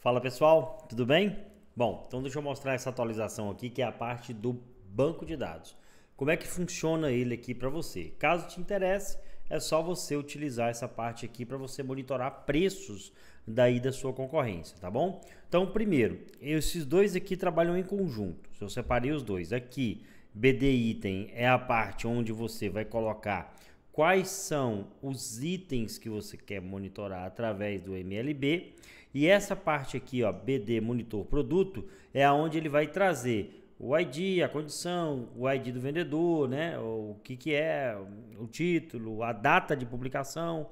Fala pessoal, tudo bem? Bom, então deixa eu mostrar essa atualização aqui que é a parte do banco de dados. Como é que funciona ele aqui para você? Caso te interesse, é só você utilizar essa parte aqui para você monitorar preços daí da sua concorrência, tá bom? Então, primeiro, esses dois aqui trabalham em conjunto. Se eu separei os dois, aqui BD item é a parte onde você vai colocar quais são os itens que você quer monitorar através do MLB e essa parte aqui, ó, BD Monitor Produto, é aonde ele vai trazer o ID, a condição, o ID do vendedor, né? O que, que é, o título, a data de publicação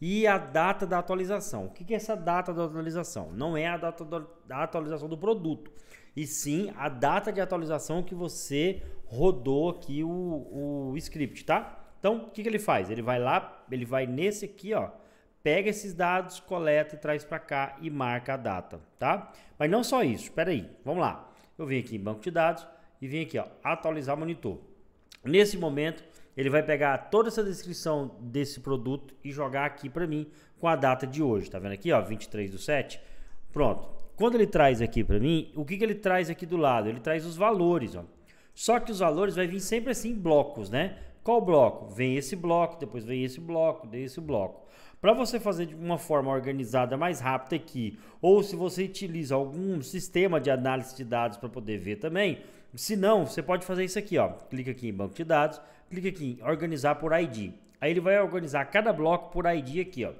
e a data da atualização. O que, que é essa data da atualização? Não é a data da atualização do produto, e sim a data de atualização que você rodou aqui o, o script, tá? Então, o que, que ele faz? Ele vai lá, ele vai nesse aqui, ó pega esses dados, coleta e traz para cá e marca a data, tá? Mas não só isso, espera aí, vamos lá. Eu vim aqui em banco de dados e vim aqui, ó, atualizar monitor. Nesse momento, ele vai pegar toda essa descrição desse produto e jogar aqui para mim com a data de hoje, tá vendo aqui, ó, 23 do 7. Pronto. Quando ele traz aqui para mim, o que, que ele traz aqui do lado? Ele traz os valores, ó. Só que os valores vai vir sempre assim em blocos, né? Qual bloco? Vem esse bloco, depois vem esse bloco, vem esse bloco. Para você fazer de uma forma organizada, mais rápida aqui, ou se você utiliza algum sistema de análise de dados para poder ver também, se não, você pode fazer isso aqui, ó. Clica aqui em banco de dados, clica aqui em organizar por ID. Aí ele vai organizar cada bloco por ID aqui, ó.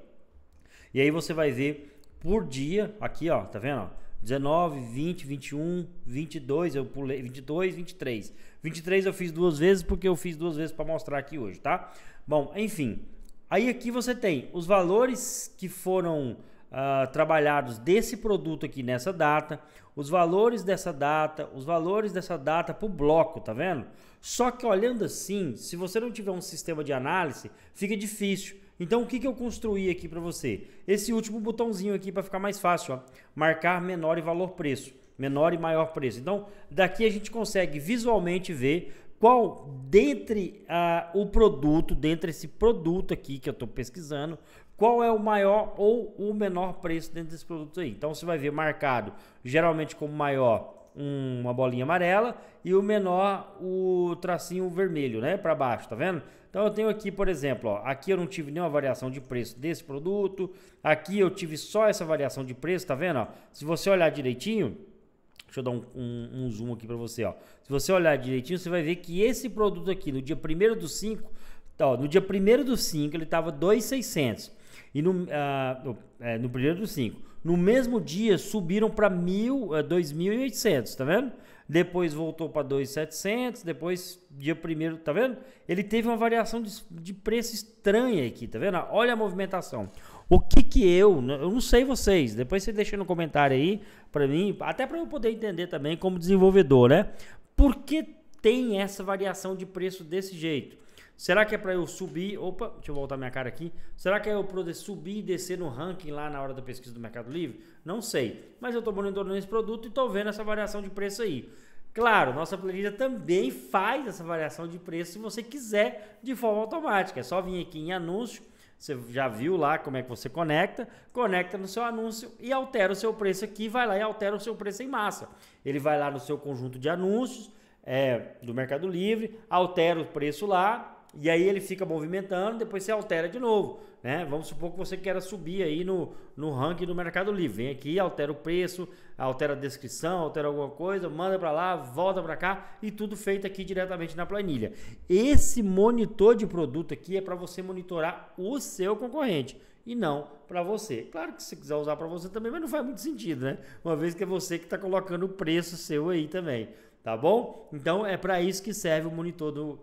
E aí você vai ver por dia, aqui, ó, tá vendo, ó? 19, 20, 21, 22, eu pulei 22, 23. 23 eu fiz duas vezes porque eu fiz duas vezes para mostrar aqui hoje, tá? Bom, enfim, Aí aqui você tem os valores que foram uh, trabalhados desse produto aqui nessa data, os valores dessa data, os valores dessa data por bloco, tá vendo? Só que olhando assim, se você não tiver um sistema de análise, fica difícil. Então o que, que eu construí aqui para você? Esse último botãozinho aqui para ficar mais fácil, ó, marcar menor e valor preço menor e maior preço. Então, daqui a gente consegue visualmente ver qual dentre ah, o produto, dentre esse produto aqui que eu estou pesquisando, qual é o maior ou o menor preço dentro desse produto aí. Então você vai ver marcado geralmente como maior uma bolinha amarela e o menor o tracinho vermelho, né, para baixo, tá vendo? Então eu tenho aqui, por exemplo, ó, aqui eu não tive nenhuma variação de preço desse produto, aqui eu tive só essa variação de preço, tá vendo? Ó? Se você olhar direitinho, Deixa eu dar um, um, um zoom aqui para você, ó. Se você olhar direitinho, você vai ver que esse produto aqui, no dia 1 do 5, tá, ó, no dia 1 do 5 ele estava 2,600. E no, ah, no, é, no 1 do 5, no mesmo dia subiram para 2.800, eh, tá vendo? Depois voltou para 2.700, depois dia primeiro, tá vendo? Ele teve uma variação de, de preço estranha aqui, tá vendo? Olha a movimentação. O que que eu, eu não sei vocês, depois você deixa no comentário aí para mim, até para eu poder entender também como desenvolvedor, né? Por que tem essa variação de preço desse jeito? Será que é para eu subir? Opa, deixa eu voltar minha cara aqui. Será que é eu poder subir e descer no ranking lá na hora da pesquisa do Mercado Livre? Não sei. Mas eu estou monitorando esse produto e estou vendo essa variação de preço aí. Claro, nossa planilha também faz essa variação de preço se você quiser de forma automática. É só vir aqui em anúncio, você já viu lá como é que você conecta, conecta no seu anúncio e altera o seu preço aqui, vai lá e altera o seu preço em massa. Ele vai lá no seu conjunto de anúncios é, do Mercado Livre, altera o preço lá, e aí ele fica movimentando, depois você altera de novo, né? Vamos supor que você queira subir aí no, no ranking do Mercado Livre, vem aqui, altera o preço, altera a descrição, altera alguma coisa, manda para lá, volta para cá e tudo feito aqui diretamente na planilha. Esse monitor de produto aqui é para você monitorar o seu concorrente e não para você. Claro que se quiser usar para você também, mas não faz muito sentido, né? Uma vez que é você que está colocando o preço seu aí também, tá bom? Então é para isso que serve o monitor do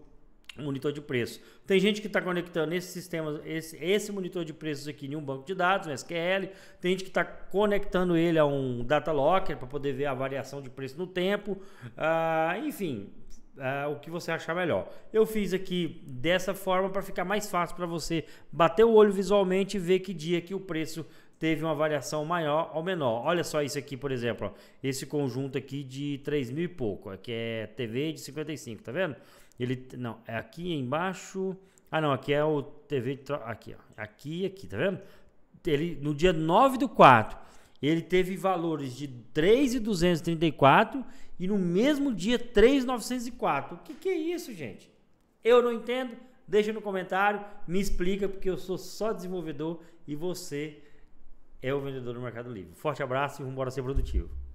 monitor de preço. Tem gente que está conectando esse sistema, esse, esse monitor de preços aqui em um banco de dados, um SQL. Tem gente que está conectando ele a um data locker para poder ver a variação de preço no tempo. Ah, enfim, ah, o que você achar melhor. Eu fiz aqui dessa forma para ficar mais fácil para você bater o olho visualmente e ver que dia que o preço teve uma variação maior ou menor. Olha só isso aqui, por exemplo, ó, esse conjunto aqui de 3 mil e pouco, que é TV de 55, tá vendo? Ele não, é aqui embaixo. Ah, não, aqui é o TV aqui, ó. Aqui, aqui, tá vendo? Ele no dia 9 do 4, ele teve valores de 3,234 e no mesmo dia 3,904. O que que é isso, gente? Eu não entendo. Deixa no comentário, me explica porque eu sou só desenvolvedor e você é o vendedor do Mercado Livre. Forte abraço e vamos embora ser produtivo.